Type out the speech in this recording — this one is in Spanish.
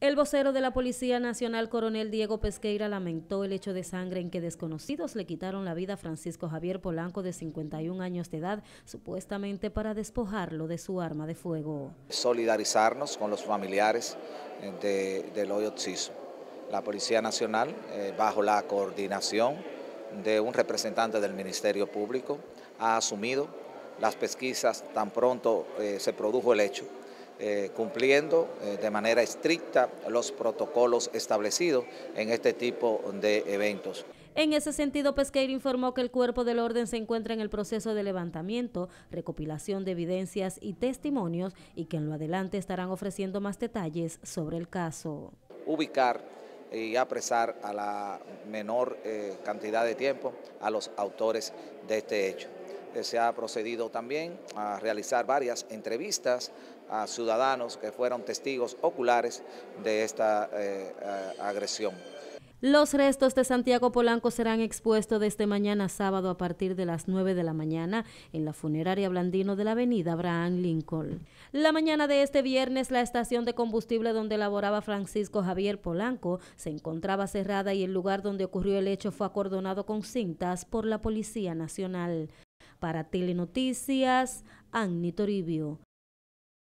El vocero de la Policía Nacional, coronel Diego Pesqueira, lamentó el hecho de sangre en que desconocidos le quitaron la vida a Francisco Javier Polanco, de 51 años de edad, supuestamente para despojarlo de su arma de fuego. Solidarizarnos con los familiares eh, del hoyo tsizo. La Policía Nacional, eh, bajo la coordinación de un representante del Ministerio Público, ha asumido las pesquisas tan pronto eh, se produjo el hecho eh, cumpliendo eh, de manera estricta los protocolos establecidos en este tipo de eventos. En ese sentido, Pesqueiro informó que el cuerpo del orden se encuentra en el proceso de levantamiento, recopilación de evidencias y testimonios y que en lo adelante estarán ofreciendo más detalles sobre el caso. Ubicar y apresar a la menor eh, cantidad de tiempo a los autores de este hecho. Eh, se ha procedido también a realizar varias entrevistas a ciudadanos que fueron testigos oculares de esta eh, eh, agresión. Los restos de Santiago Polanco serán expuestos desde este mañana sábado a partir de las 9 de la mañana en la funeraria Blandino de la avenida Abraham Lincoln. La mañana de este viernes la estación de combustible donde laboraba Francisco Javier Polanco se encontraba cerrada y el lugar donde ocurrió el hecho fue acordonado con cintas por la Policía Nacional. Para Telenoticias, Annie Toribio.